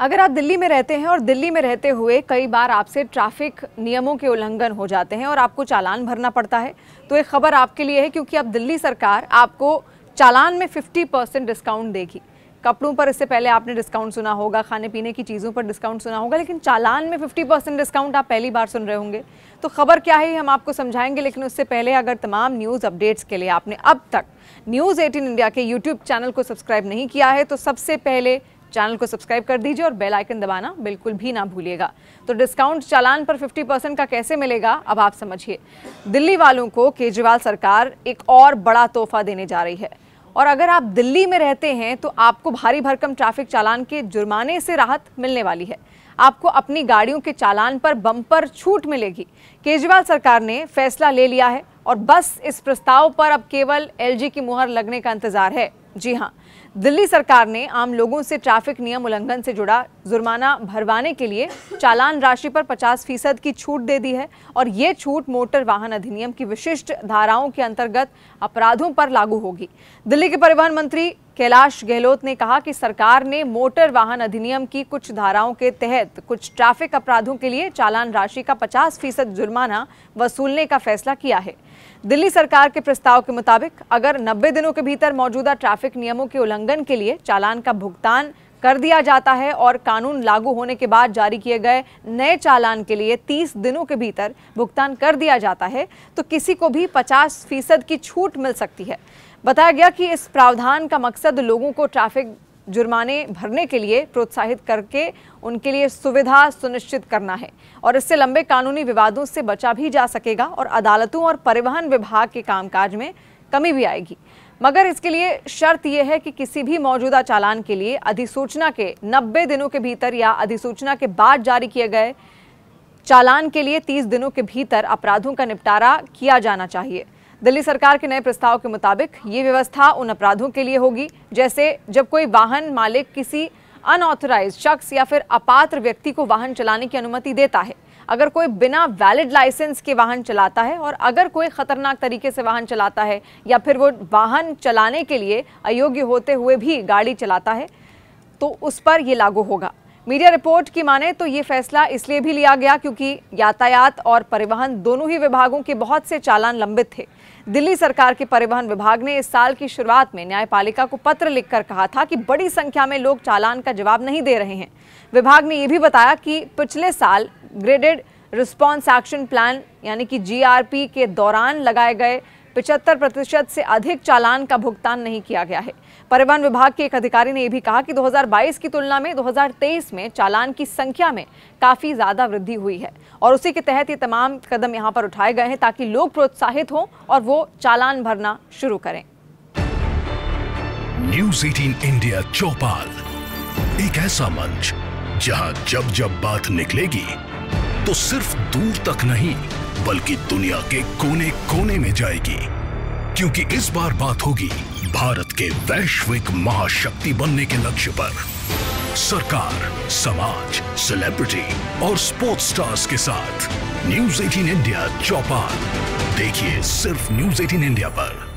अगर आप दिल्ली में रहते हैं और दिल्ली में रहते हुए कई बार आपसे ट्रैफिक नियमों के उल्लंघन हो जाते हैं और आपको चालान भरना पड़ता है तो एक खबर आपके लिए है क्योंकि अब दिल्ली सरकार आपको चालान में 50 परसेंट डिस्काउंट देगी कपड़ों पर इससे पहले आपने डिस्काउंट सुना होगा खाने पीने की चीज़ों पर डिस्काउंट सुना होगा लेकिन चालान में 50 परसेंट डिस्काउंट आप पहली बार सुन रहे होंगे तो खबर क्या है हम आपको समझाएंगे लेकिन उससे पहले अगर तमाम न्यूज़ अपडेट्स के लिए आपने अब तक न्यूज़ एटीन इंडिया के यूट्यूब चैनल को सब्सक्राइब नहीं किया है तो सबसे पहले चैनल को सब्सक्राइब कर दीजिए और बेल आइकन दबाना बिल्कुल भी ना भूलिएगा तो डिस्काउंट चालान पर 50 परसेंट का कैसे मिलेगा अब आप समझिए दिल्ली वालों को केजरीवाल सरकार एक और बड़ा तोहफा देने जा रही है और अगर आप दिल्ली में रहते हैं तो आपको भारी भरकम ट्रैफिक चालान के जुर्माने से राहत मिलने वाली है आपको अपनी गाड़ियों के चालान पर बम्पर छूट मिलेगी केजरीवाल सरकार ने फैसला ले लिया है और बस इस प्रस्ताव पर अब केवल एलजी की मुहर लगने का इंतजार है जी हाँ दिल्ली सरकार ने आम लोगों से ट्रैफिक नियम उल्लंघन से जुड़ा जुर्माना भरवाने के लिए चालान राशि पर 50 फीसद की छूट दे दी है और ये छूट मोटर वाहन अधिनियम की विशिष्ट धाराओं के अंतर्गत अपराधों पर लागू होगी दिल्ली के परिवहन मंत्री कैलाश गहलोत ने कहा कि सरकार ने मोटर वाहन अधिनियम की कुछ धाराओं के तहत कुछ ट्रैफिक अपराधों के लिए चालान राशि का 50 फीसद जुर्माना वसूलने का फैसला किया है दिल्ली सरकार के प्रस्ताव के मुताबिक अगर 90 दिनों के भीतर मौजूदा ट्रैफिक नियमों के उल्लंघन के लिए चालान का भुगतान कर दिया जाता है और कानून लागू होने के बाद जारी किए गए नए चालान के लिए 30 दिनों के भीतर भुगतान कर दिया जाता है तो किसी को भी 50 फीसद की छूट मिल सकती है बताया गया कि इस प्रावधान का मकसद लोगों को ट्रैफिक जुर्माने भरने के लिए प्रोत्साहित करके उनके लिए सुविधा सुनिश्चित करना है और इससे लंबे कानूनी विवादों से बचा भी जा सकेगा और अदालतों और परिवहन विभाग के कामकाज में कमी भी आएगी मगर इसके लिए शर्त यह है कि किसी भी मौजूदा चालान के लिए अधिसूचना के 90 दिनों के भीतर या अधिसूचना के बाद जारी किए गए चालान के लिए 30 दिनों के भीतर अपराधों का निपटारा किया जाना चाहिए दिल्ली सरकार के नए प्रस्ताव के मुताबिक ये व्यवस्था उन अपराधों के लिए होगी जैसे जब कोई वाहन मालिक किसी अनऑथराइज शख्स या फिर अपात्र व्यक्ति को वाहन चलाने की अनुमति देता है अगर कोई बिना वैलिड लाइसेंस के वाहन चलाता है और अगर कोई खतरनाक तरीके से वाहन चलाता है या फिर वो वाहन चलाने के लिए अयोग्य होते हुए भी गाड़ी चलाता है तो उस पर ये लागू होगा मीडिया रिपोर्ट की माने तो ये फैसला इसलिए भी लिया गया क्योंकि यातायात और परिवहन दोनों ही विभागों के बहुत से चालान लंबित थे दिल्ली सरकार के परिवहन विभाग ने इस साल की शुरुआत में न्यायपालिका को पत्र लिखकर कहा था कि बड़ी संख्या में लोग चालान का जवाब नहीं दे रहे हैं विभाग ने यह भी बताया कि पिछले साल ग्रेडेड रिस्पांस एक्शन प्लान यानी कि जीआरपी के दौरान लगाए गए पिचहत्तर प्रतिशत से अधिक चालान का भुगतान नहीं किया गया है परिवहन विभाग के एक अधिकारी ने यह भी कहा कि 2022 की तुलना में 2023 में चालान की संख्या में काफ़ी ज़्यादा वृद्धि हुई है और उसी के तहत ये तमाम कदम यहां पर उठाए गए हैं ताकि लोग प्रोत्साहित हों और वो चालान भरना शुरू करें न्यूज एटीन इंडिया चौपाल एक ऐसा मंच जहां जब जब बात निकलेगी तो सिर्फ दूर तक नहीं बल्कि दुनिया के कोने कोने में जाएगी क्योंकि इस बार बात होगी भारत के वैश्विक महाशक्ति बनने के लक्ष्य पर सरकार समाज सेलिब्रिटी और स्पोर्ट्स स्टार्स के साथ न्यूज 18 इंडिया चौपाल देखिए सिर्फ न्यूज 18 इंडिया पर